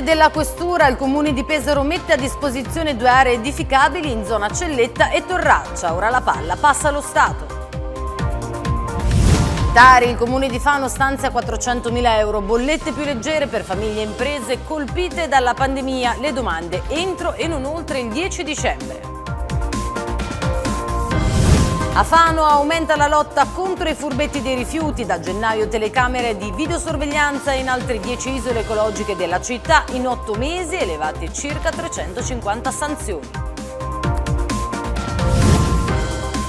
domande della Questura, il Comune di Pesaro mette a disposizione due aree edificabili in zona Celletta e Torraccia. Ora la palla passa allo Stato. Tari, il comune di Fano stanzia 400.000 euro, bollette più leggere per famiglie e imprese colpite dalla pandemia, le domande entro e non oltre il 10 dicembre. A Fano aumenta la lotta contro i furbetti dei rifiuti, da gennaio telecamere di videosorveglianza in altre 10 isole ecologiche della città, in 8 mesi elevate circa 350 sanzioni.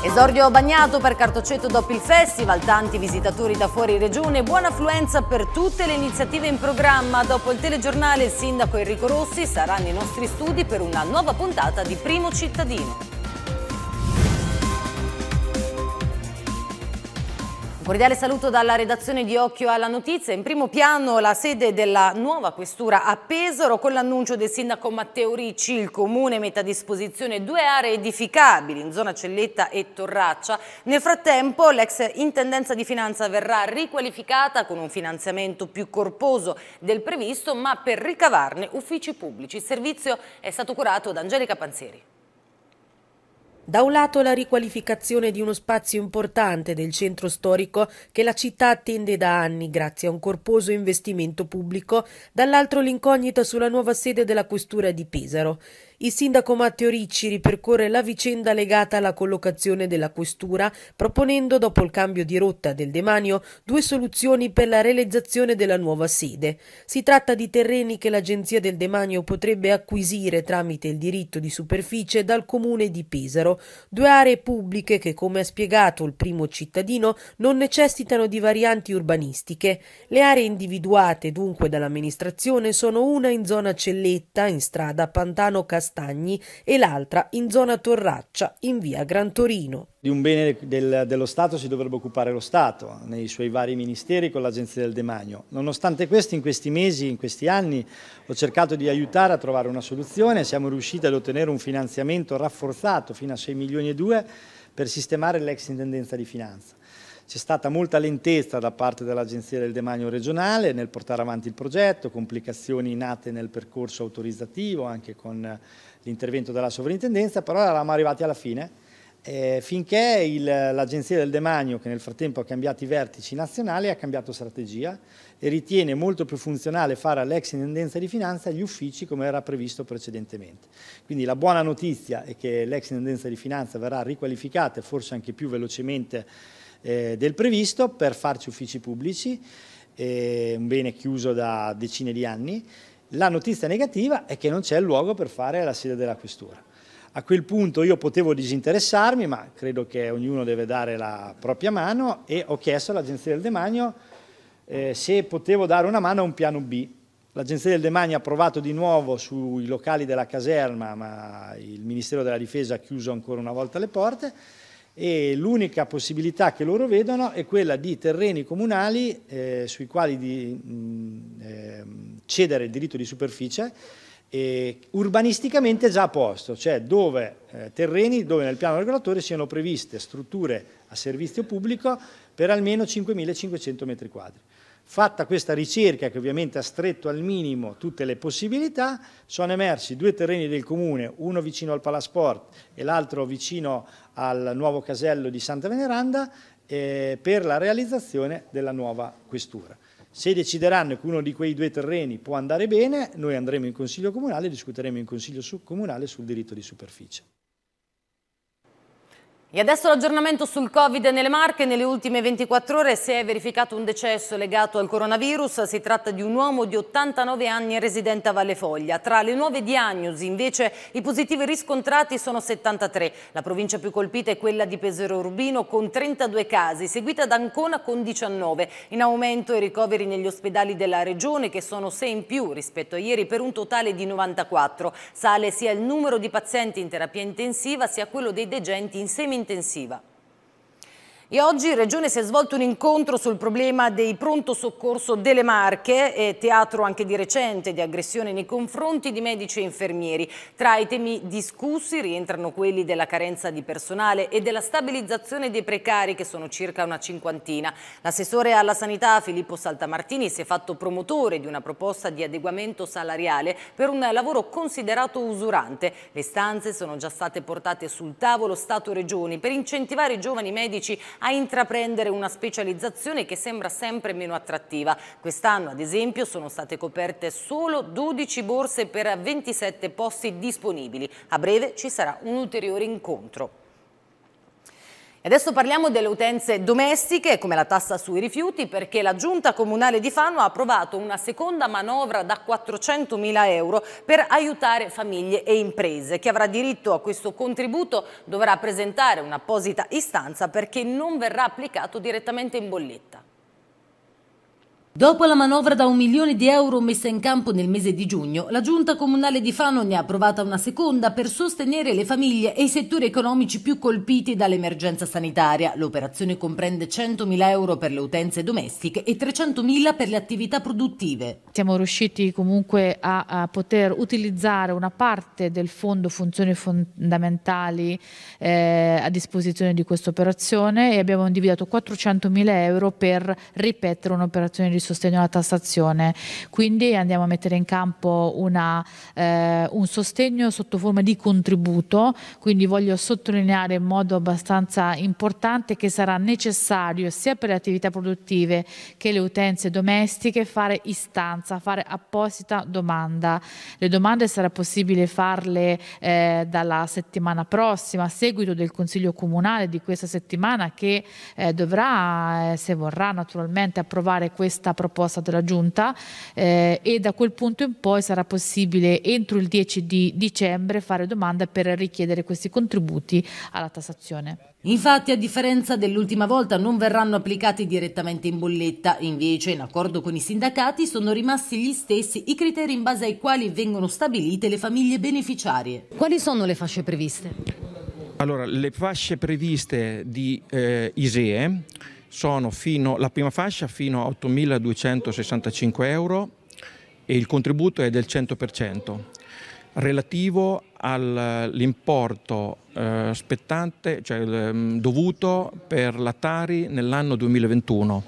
Esordio bagnato per Cartoceto dopo il festival, tanti visitatori da fuori regione, buona affluenza per tutte le iniziative in programma. Dopo il telegiornale il sindaco Enrico Rossi sarà nei nostri studi per una nuova puntata di Primo Cittadino. Un cordiale saluto dalla redazione di Occhio alla Notizia. In primo piano la sede della nuova questura a Pesaro con l'annuncio del sindaco Matteo Ricci. Il comune mette a disposizione due aree edificabili in zona Celletta e Torraccia. Nel frattempo l'ex intendenza di finanza verrà riqualificata con un finanziamento più corposo del previsto ma per ricavarne uffici pubblici. Il servizio è stato curato da Angelica Panzeri. Da un lato la riqualificazione di uno spazio importante del centro storico che la città attende da anni grazie a un corposo investimento pubblico, dall'altro l'incognita sulla nuova sede della questura di Pesaro. Il sindaco Matteo Ricci ripercorre la vicenda legata alla collocazione della questura, proponendo dopo il cambio di rotta del demanio due soluzioni per la realizzazione della nuova sede. Si tratta di terreni che l'Agenzia del Demanio potrebbe acquisire tramite il diritto di superficie dal comune di Pesaro, due aree pubbliche che, come ha spiegato il primo cittadino, non necessitano di varianti urbanistiche. Le aree individuate dunque dall'amministrazione sono una in zona Celletta, in strada Pantano castello Castagni e l'altra in zona Torraccia, in via Gran Torino. Di un bene del, dello Stato si dovrebbe occupare lo Stato, nei suoi vari ministeri con l'Agenzia del Demanio. Nonostante questo, in questi mesi, in questi anni, ho cercato di aiutare a trovare una soluzione. Siamo riusciti ad ottenere un finanziamento rafforzato fino a 6 milioni e 2 per sistemare l'ex Intendenza di Finanza. C'è stata molta lentezza da parte dell'Agenzia del Demanio regionale nel portare avanti il progetto, complicazioni nate nel percorso autorizzativo anche con eh, l'intervento della sovrintendenza, però eravamo arrivati alla fine. Eh, finché l'Agenzia del Demanio, che nel frattempo ha cambiato i vertici nazionali, ha cambiato strategia e ritiene molto più funzionale fare all'ex intendenza di finanza gli uffici come era previsto precedentemente. Quindi la buona notizia è che l'ex intendenza di finanza verrà riqualificata e forse anche più velocemente eh, del previsto per farci uffici pubblici, eh, un bene chiuso da decine di anni. La notizia negativa è che non c'è luogo per fare la sede della questura. A quel punto io potevo disinteressarmi, ma credo che ognuno deve dare la propria mano e ho chiesto all'Agenzia del Demanio eh, se potevo dare una mano a un piano B. L'Agenzia del Demanio ha provato di nuovo sui locali della caserma, ma il Ministero della Difesa ha chiuso ancora una volta le porte e l'unica possibilità che loro vedono è quella di terreni comunali eh, sui quali di, mh, eh, cedere il diritto di superficie eh, urbanisticamente già a posto, cioè dove, eh, terreni dove nel piano regolatore siano previste strutture a servizio pubblico per almeno 5.500 metri quadri. Fatta questa ricerca, che ovviamente ha stretto al minimo tutte le possibilità, sono emersi due terreni del comune, uno vicino al Palasport e l'altro vicino al nuovo casello di Santa Veneranda, eh, per la realizzazione della nuova questura. Se decideranno che uno di quei due terreni può andare bene, noi andremo in Consiglio Comunale e discuteremo in Consiglio Comunale sul diritto di superficie. E adesso l'aggiornamento sul Covid nelle Marche. Nelle ultime 24 ore si è verificato un decesso legato al coronavirus. Si tratta di un uomo di 89 anni residente a Valle Foglia. Tra le nuove diagnosi, invece, i positivi riscontrati sono 73. La provincia più colpita è quella di Pesero Urbino con 32 casi, seguita da Ancona con 19. In aumento i ricoveri negli ospedali della regione che sono 6 in più rispetto a ieri per un totale di 94. Sale sia il numero di pazienti in terapia intensiva sia quello dei degenti in seminario intensiva. E oggi in Regione si è svolto un incontro sul problema dei pronto soccorso delle Marche, eh, teatro anche di recente di aggressione nei confronti di medici e infermieri. Tra i temi discussi rientrano quelli della carenza di personale e della stabilizzazione dei precari, che sono circa una cinquantina. L'assessore alla sanità Filippo Saltamartini si è fatto promotore di una proposta di adeguamento salariale per un lavoro considerato usurante. Le stanze sono già state portate sul tavolo Stato-Regioni per incentivare i giovani medici a intraprendere una specializzazione che sembra sempre meno attrattiva. Quest'anno, ad esempio, sono state coperte solo 12 borse per 27 posti disponibili. A breve ci sarà un ulteriore incontro adesso parliamo delle utenze domestiche, come la tassa sui rifiuti, perché la Giunta Comunale di Fano ha approvato una seconda manovra da 400.000 euro per aiutare famiglie e imprese. Chi avrà diritto a questo contributo dovrà presentare un'apposita istanza perché non verrà applicato direttamente in bolletta. Dopo la manovra da un milione di euro messa in campo nel mese di giugno, la Giunta Comunale di Fano ne ha approvata una seconda per sostenere le famiglie e i settori economici più colpiti dall'emergenza sanitaria. L'operazione comprende 100.000 euro per le utenze domestiche e 300.000 per le attività produttive. Siamo riusciti comunque a, a poter utilizzare una parte del fondo funzioni fondamentali eh, a disposizione di questa operazione e abbiamo individuato 400.000 euro per ripetere un'operazione di sostegno alla tassazione. Quindi andiamo a mettere in campo una, eh, un sostegno sotto forma di contributo, quindi voglio sottolineare in modo abbastanza importante che sarà necessario sia per le attività produttive che le utenze domestiche fare istanza, fare apposita domanda. Le domande sarà possibile farle eh, dalla settimana prossima a seguito del Consiglio Comunale di questa settimana che eh, dovrà, eh, se vorrà naturalmente, approvare questa carta proposta della Giunta eh, e da quel punto in poi sarà possibile entro il 10 di dicembre fare domanda per richiedere questi contributi alla tassazione. Infatti, a differenza dell'ultima volta, non verranno applicati direttamente in bolletta, invece, in accordo con i sindacati, sono rimasti gli stessi i criteri in base ai quali vengono stabilite le famiglie beneficiarie. Quali sono le fasce previste? Allora, le fasce previste di eh, ISEE sono fino, la prima fascia fino a 8.265 euro e il contributo è del 100%. Relativo all'importo eh, spettante, cioè eh, dovuto per la Tari nell'anno 2021.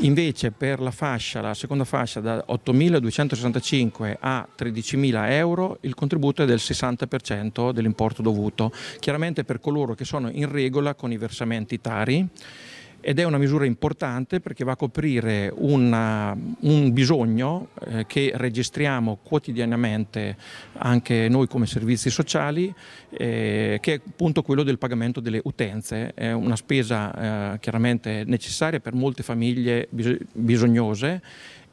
Invece per la fascia, la seconda fascia da 8.265 a 13.000 euro il contributo è del 60% dell'importo dovuto, chiaramente per coloro che sono in regola con i versamenti Tari ed è una misura importante perché va a coprire una, un bisogno eh, che registriamo quotidianamente anche noi come servizi sociali, eh, che è appunto quello del pagamento delle utenze, è una spesa eh, chiaramente necessaria per molte famiglie bisognose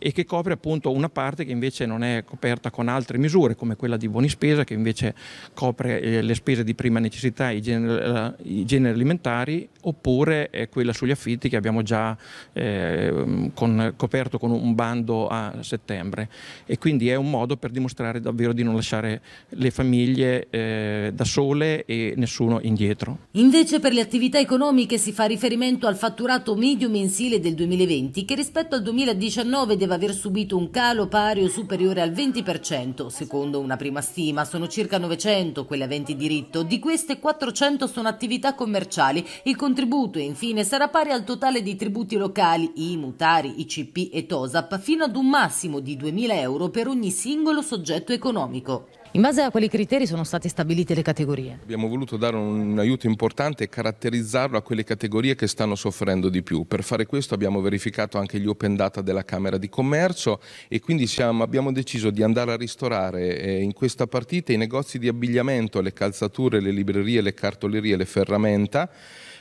e che copre appunto una parte che invece non è coperta con altre misure come quella di buoni spesa che invece copre eh, le spese di prima necessità, i generi, eh, i generi alimentari oppure eh, quella sugli affitti che abbiamo già ehm, con, coperto con un bando a settembre e quindi è un modo per dimostrare davvero di non lasciare le famiglie eh, da sole e nessuno indietro. Invece per le attività economiche si fa riferimento al fatturato medio mensile del 2020 che rispetto al 2019 deve doveva aver subito un calo pari o superiore al 20%. Secondo una prima stima sono circa 900 quelle aventi diritto, di queste 400 sono attività commerciali. Il contributo infine sarà pari al totale dei tributi locali, IMU, Tari, ICP e TOSAP, fino ad un massimo di 2.000 euro per ogni singolo soggetto economico. In base a quali criteri sono state stabilite le categorie? Abbiamo voluto dare un aiuto importante e caratterizzarlo a quelle categorie che stanno soffrendo di più. Per fare questo abbiamo verificato anche gli open data della Camera di Commercio e quindi siamo, abbiamo deciso di andare a ristorare eh, in questa partita i negozi di abbigliamento, le calzature, le librerie, le cartolerie, le ferramenta,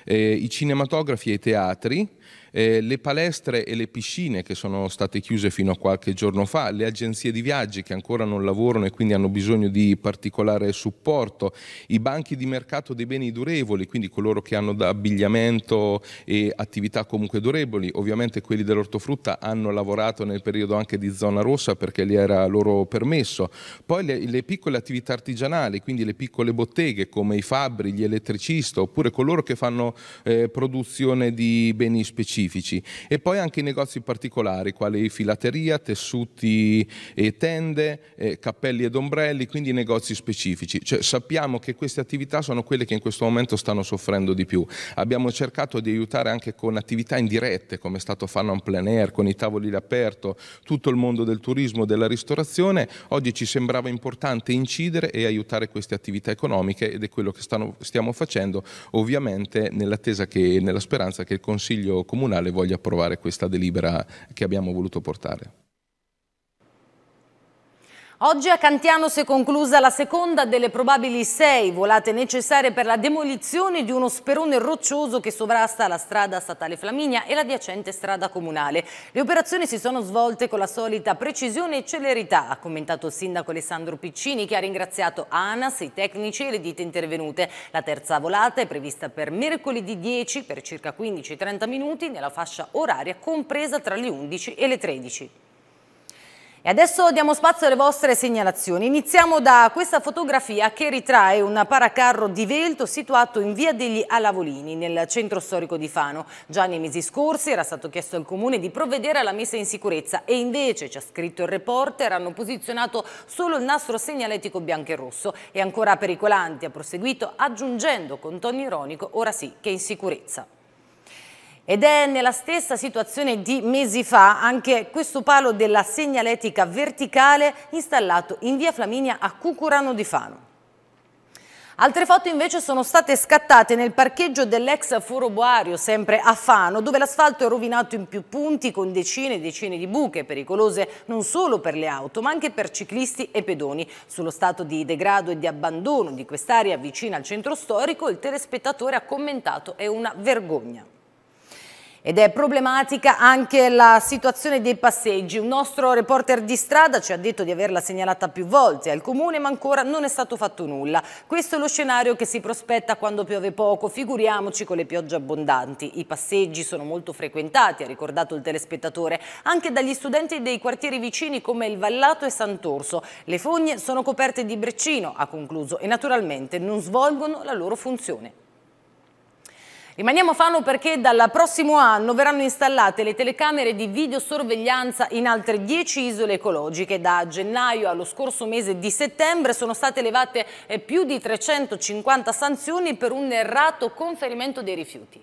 eh, i cinematografi e i teatri eh, le palestre e le piscine che sono state chiuse fino a qualche giorno fa, le agenzie di viaggi che ancora non lavorano e quindi hanno bisogno di particolare supporto, i banchi di mercato dei beni durevoli, quindi coloro che hanno da abbigliamento e attività comunque durevoli, ovviamente quelli dell'ortofrutta hanno lavorato nel periodo anche di zona rossa perché lì era loro permesso, poi le, le piccole attività artigianali, quindi le piccole botteghe come i fabbri, gli elettricisti, oppure coloro che fanno eh, produzione di beni specifici specifici e poi anche i negozi particolari, quali filateria, tessuti e tende, eh, cappelli ed ombrelli, quindi negozi specifici. Cioè, sappiamo che queste attività sono quelle che in questo momento stanno soffrendo di più. Abbiamo cercato di aiutare anche con attività indirette, come è stato fatto in plein air, con i tavoli all'aperto, tutto il mondo del turismo, e della ristorazione. Oggi ci sembrava importante incidere e aiutare queste attività economiche ed è quello che stanno, stiamo facendo, ovviamente nell'attesa che, nella speranza che il Consiglio Comunale comunale voglia approvare questa delibera che abbiamo voluto portare. Oggi a Cantiano si è conclusa la seconda delle probabili sei volate necessarie per la demolizione di uno sperone roccioso che sovrasta la strada statale Flaminia e l'adiacente strada comunale. Le operazioni si sono svolte con la solita precisione e celerità, ha commentato il sindaco Alessandro Piccini che ha ringraziato ANAS, i tecnici e le ditte intervenute. La terza volata è prevista per mercoledì 10 per circa 15-30 minuti nella fascia oraria compresa tra le 11 e le 13. E adesso diamo spazio alle vostre segnalazioni. Iniziamo da questa fotografia che ritrae un paracarro di Velto situato in via degli Alavolini, nel centro storico di Fano. Già nei mesi scorsi era stato chiesto al comune di provvedere alla messa in sicurezza e invece, ci ha scritto il reporter, hanno posizionato solo il nastro segnaletico bianco e rosso. E ancora pericolanti, ha proseguito aggiungendo con tono ironico, ora sì che è in sicurezza. Ed è nella stessa situazione di mesi fa anche questo palo della segnaletica verticale installato in via Flaminia a Cucurano di Fano. Altre foto invece sono state scattate nel parcheggio dell'ex Foro Boario, sempre a Fano, dove l'asfalto è rovinato in più punti con decine e decine di buche, pericolose non solo per le auto ma anche per ciclisti e pedoni. Sullo stato di degrado e di abbandono di quest'area vicina al centro storico il telespettatore ha commentato è una vergogna. Ed è problematica anche la situazione dei passeggi. Un nostro reporter di strada ci ha detto di averla segnalata più volte al comune, ma ancora non è stato fatto nulla. Questo è lo scenario che si prospetta quando piove poco, figuriamoci con le piogge abbondanti. I passeggi sono molto frequentati, ha ricordato il telespettatore, anche dagli studenti dei quartieri vicini come il Vallato e Sant'Orso. Le fogne sono coperte di breccino, ha concluso, e naturalmente non svolgono la loro funzione. Rimaniamo a Fano perché dal prossimo anno verranno installate le telecamere di videosorveglianza in altre 10 isole ecologiche. Da gennaio allo scorso mese di settembre sono state elevate eh, più di 350 sanzioni per un errato conferimento dei rifiuti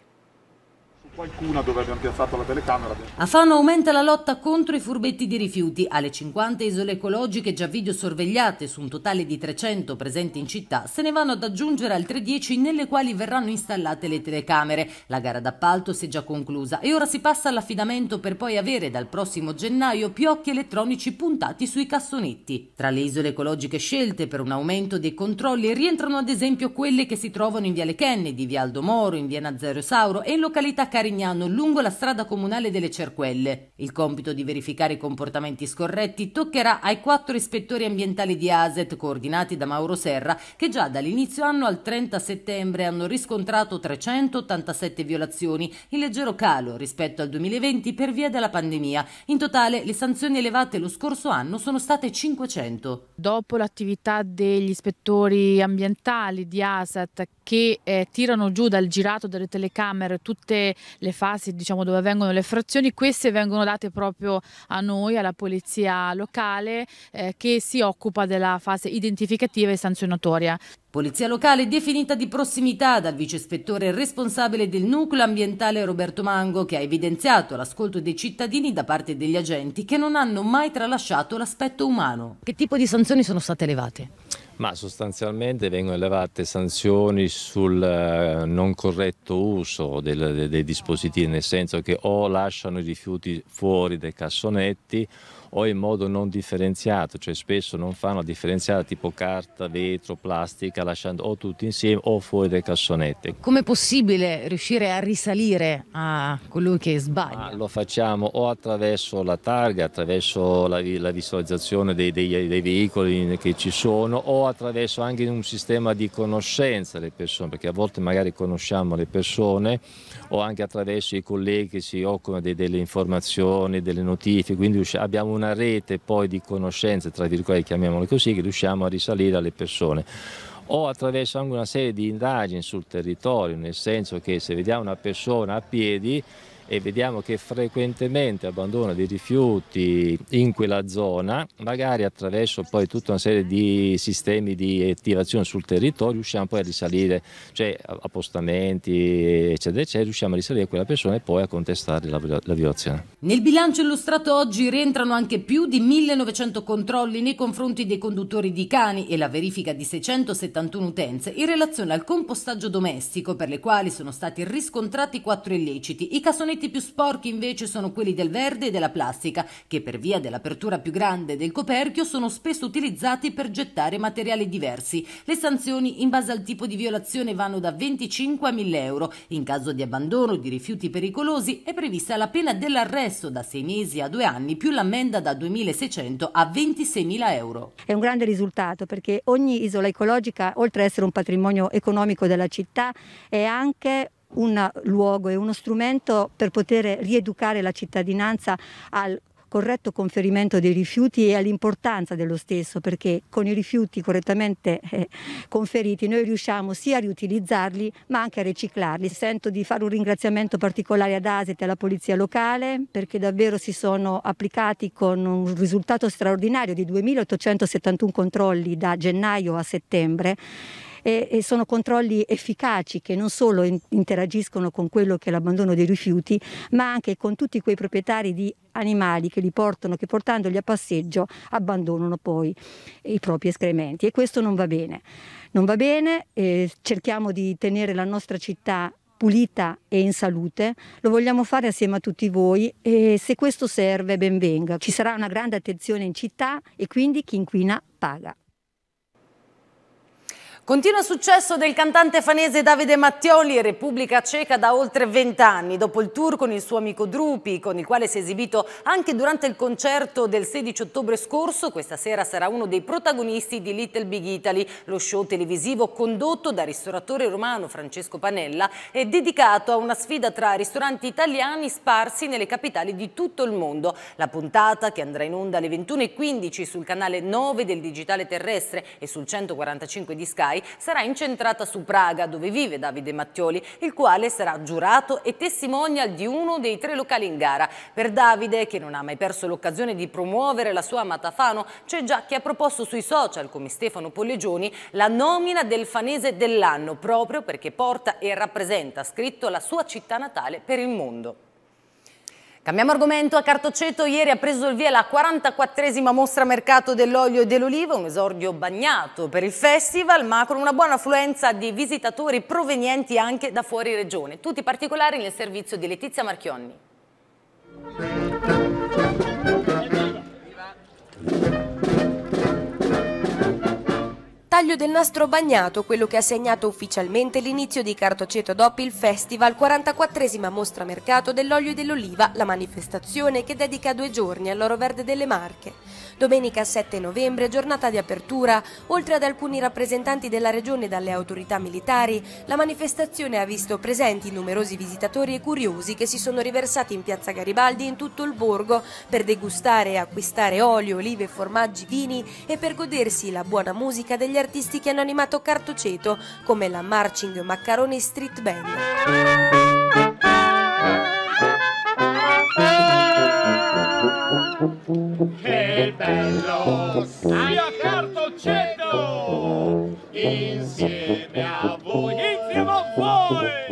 qualcuna dove abbiamo piazzato la telecamera. A Fano aumenta la lotta contro i furbetti di rifiuti. Alle 50 isole ecologiche già video sorvegliate su un totale di 300 presenti in città se ne vanno ad aggiungere altre 10 nelle quali verranno installate le telecamere. La gara d'appalto si è già conclusa e ora si passa all'affidamento per poi avere dal prossimo gennaio più occhi elettronici puntati sui cassonetti. Tra le isole ecologiche scelte per un aumento dei controlli rientrano ad esempio quelle che si trovano in Viale Kennedy, Vialdo Moro, in Via Nazario Sauro e in località Cari Carignano lungo la strada comunale delle Cerquelle. Il compito di verificare i comportamenti scorretti toccherà ai quattro ispettori ambientali di ASET coordinati da Mauro Serra che già dall'inizio anno al 30 settembre hanno riscontrato 387 violazioni, in leggero calo rispetto al 2020 per via della pandemia. In totale le sanzioni elevate lo scorso anno sono state 500. Dopo l'attività degli ispettori ambientali di ASET che eh, tirano giù dal girato delle telecamere tutte le fasi diciamo, dove avvengono le frazioni, queste vengono date proprio a noi, alla polizia locale eh, che si occupa della fase identificativa e sanzionatoria. Polizia locale definita di prossimità dal vice ispettore responsabile del nucleo ambientale Roberto Mango che ha evidenziato l'ascolto dei cittadini da parte degli agenti che non hanno mai tralasciato l'aspetto umano. Che tipo di sanzioni sono state elevate? Ma sostanzialmente vengono elevate sanzioni sul eh, non corretto uso del, dei dispositivi, nel senso che o lasciano i rifiuti fuori dai cassonetti o in modo non differenziato, cioè spesso non fanno differenziata tipo carta, vetro, plastica, lasciando o tutti insieme o fuori dai cassonetti. è possibile riuscire a risalire a colui che sbaglia? Ma lo facciamo o attraverso la targa, attraverso la, la visualizzazione dei, dei, dei veicoli che ci sono o attraverso anche un sistema di conoscenza delle persone, perché a volte magari conosciamo le persone o anche attraverso i colleghi che si occupano di, delle informazioni, delle notifiche, quindi abbiamo un una rete poi di conoscenze, tra virgolette chiamiamole così, che riusciamo a risalire alle persone o attraverso anche una serie di indagini sul territorio, nel senso che se vediamo una persona a piedi e vediamo che frequentemente abbandona dei rifiuti in quella zona, magari attraverso poi tutta una serie di sistemi di attivazione sul territorio riusciamo poi a risalire, cioè appostamenti eccetera eccetera, riusciamo a risalire quella persona e poi a contestare la, la violazione. Nel bilancio illustrato oggi rientrano anche più di 1900 controlli nei confronti dei conduttori di cani e la verifica di 671 utenze in relazione al compostaggio domestico per le quali sono stati riscontrati quattro illeciti, i cassonetti pavimenti più sporchi invece sono quelli del verde e della plastica, che per via dell'apertura più grande del coperchio sono spesso utilizzati per gettare materiali diversi. Le sanzioni in base al tipo di violazione vanno da 25 a 1000 euro. In caso di abbandono di rifiuti pericolosi è prevista la pena dell'arresto da 6 mesi a 2 anni più l'ammenda da 2.600 a 26.000 euro. È un grande risultato perché ogni isola ecologica, oltre ad essere un patrimonio economico della città, è anche un luogo e uno strumento per poter rieducare la cittadinanza al corretto conferimento dei rifiuti e all'importanza dello stesso perché con i rifiuti correttamente eh, conferiti noi riusciamo sia a riutilizzarli ma anche a riciclarli. Sento di fare un ringraziamento particolare ad Aset e alla Polizia Locale perché davvero si sono applicati con un risultato straordinario di 2.871 controlli da gennaio a settembre e, e sono controlli efficaci che non solo in, interagiscono con quello che è l'abbandono dei rifiuti, ma anche con tutti quei proprietari di animali che li portano, che portandoli a passeggio abbandonano poi i propri escrementi e questo non va bene. Non va bene, eh, cerchiamo di tenere la nostra città pulita e in salute, lo vogliamo fare assieme a tutti voi e se questo serve ben venga. Ci sarà una grande attenzione in città e quindi chi inquina paga. Continua il successo del cantante fanese Davide Mattioli, in Repubblica Ceca da oltre 20 anni, dopo il tour con il suo amico Drupi, con il quale si è esibito anche durante il concerto del 16 ottobre scorso, questa sera sarà uno dei protagonisti di Little Big Italy, lo show televisivo condotto da ristoratore romano Francesco Panella e dedicato a una sfida tra ristoranti italiani sparsi nelle capitali di tutto il mondo. La puntata, che andrà in onda alle 21.15 sul canale 9 del digitale terrestre e sul 145 di Sky, Rai sarà incentrata su Praga, dove vive Davide Mattioli, il quale sarà giurato e testimonial di uno dei tre locali in gara. Per Davide, che non ha mai perso l'occasione di promuovere la sua amata Fano, c'è già chi ha proposto sui social, come Stefano Pollegioni, la nomina del fanese dell'anno, proprio perché porta e rappresenta scritto la sua città natale per il mondo. Cambiamo argomento, a Cartoceto ieri ha preso il via la 44esima mostra mercato dell'olio e dell'olivo, un esordio bagnato per il festival ma con una buona affluenza di visitatori provenienti anche da fuori regione. Tutti i particolari nel servizio di Letizia Marchionni taglio del nastro bagnato, quello che ha segnato ufficialmente l'inizio di Cartoceto dopo il Festival, 44esima mostra mercato dell'olio e dell'oliva, la manifestazione che dedica due giorni all'oro verde delle Marche. Domenica 7 novembre, giornata di apertura, oltre ad alcuni rappresentanti della regione e dalle autorità militari, la manifestazione ha visto presenti numerosi visitatori e curiosi che si sono riversati in piazza Garibaldi e in tutto il borgo per degustare e acquistare olio, olive, formaggi, vini e per godersi la buona musica degli artisti artisti che hanno animato Cartoceto, come la Marching Maccaroni Street Band. Che bello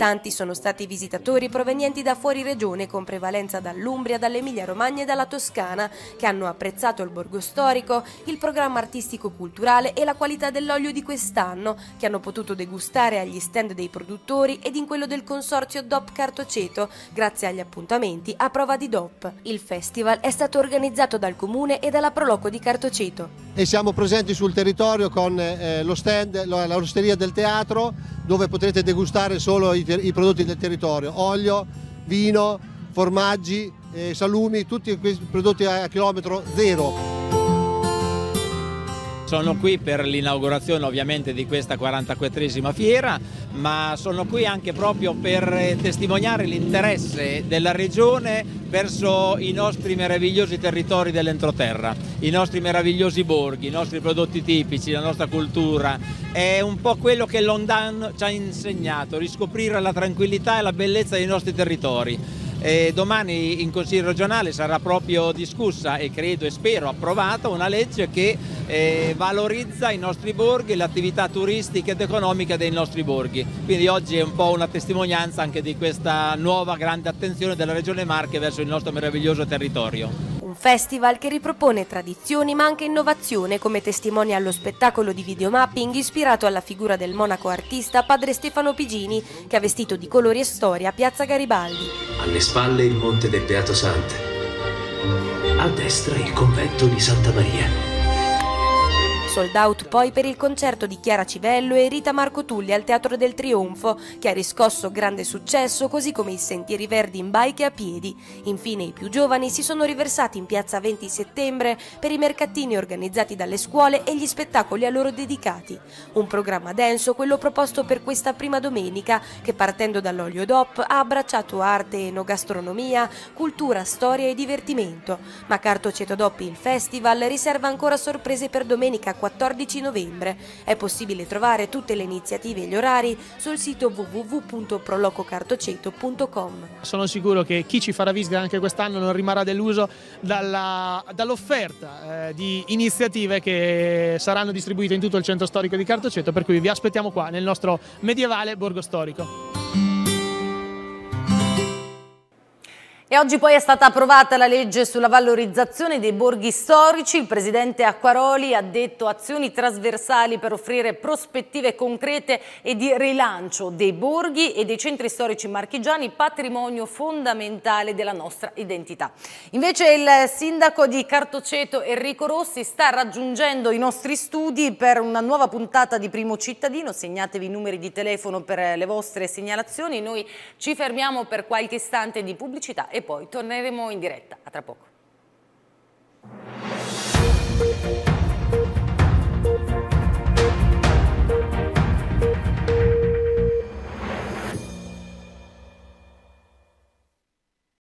Tanti sono stati visitatori provenienti da fuori regione, con prevalenza dall'Umbria, dall'Emilia Romagna e dalla Toscana, che hanno apprezzato il borgo storico, il programma artistico-culturale e la qualità dell'olio di quest'anno, che hanno potuto degustare agli stand dei produttori ed in quello del consorzio DOP Cartoceto, grazie agli appuntamenti a prova di DOP. Il festival è stato organizzato dal Comune e dalla Proloco di Cartoceto. E siamo presenti sul territorio con eh, lo stand, l'osteria del teatro, dove potrete degustare solo i, i prodotti del territorio, olio, vino, formaggi, eh, salumi, tutti questi prodotti a chilometro zero. Sono qui per l'inaugurazione ovviamente di questa 44esima fiera, ma sono qui anche proprio per eh, testimoniare l'interesse della regione verso i nostri meravigliosi territori dell'entroterra, i nostri meravigliosi borghi, i nostri prodotti tipici, la nostra cultura. È un po' quello che Londan ci ha insegnato, riscoprire la tranquillità e la bellezza dei nostri territori. E domani in Consiglio regionale sarà proprio discussa e credo e spero approvata una legge che eh, valorizza i nostri borghi, le attività turistiche ed economiche dei nostri borghi. Quindi oggi è un po' una testimonianza anche di questa nuova grande attenzione della Regione Marche verso il nostro meraviglioso territorio un festival che ripropone tradizioni ma anche innovazione come testimonia lo spettacolo di videomapping ispirato alla figura del monaco artista padre Stefano Pigini che ha vestito di colori e storia Piazza Garibaldi. Alle spalle il Monte del Beato Sante, a destra il convento di Santa Maria sold out poi per il concerto di Chiara Civello e Rita Marco Tulli al Teatro del Trionfo, che ha riscosso grande successo, così come i sentieri verdi in bike e a piedi. Infine i più giovani si sono riversati in piazza 20 settembre per i mercatini organizzati dalle scuole e gli spettacoli a loro dedicati. Un programma denso, quello proposto per questa prima domenica, che partendo dall'olio DOP ha abbracciato arte, enogastronomia, cultura, storia e divertimento. Ma Carto Cetodoppi il festival riserva ancora sorprese per domenica 4 14 novembre. È possibile trovare tutte le iniziative e gli orari sul sito www.prolococartoceto.com. Sono sicuro che chi ci farà visita anche quest'anno non rimarrà deluso dall'offerta eh, di iniziative che saranno distribuite in tutto il centro storico di Cartoceto, per cui vi aspettiamo qua nel nostro medievale borgo storico. E oggi poi è stata approvata la legge sulla valorizzazione dei borghi storici. Il presidente Acquaroli ha detto azioni trasversali per offrire prospettive concrete e di rilancio dei borghi e dei centri storici marchigiani, patrimonio fondamentale della nostra identità. Invece il sindaco di Cartoceto Enrico Rossi sta raggiungendo i nostri studi per una nuova puntata di Primo Cittadino. Segnatevi i numeri di telefono per le vostre segnalazioni. Noi ci fermiamo per qualche istante di pubblicità e poi torneremo in diretta. A tra poco.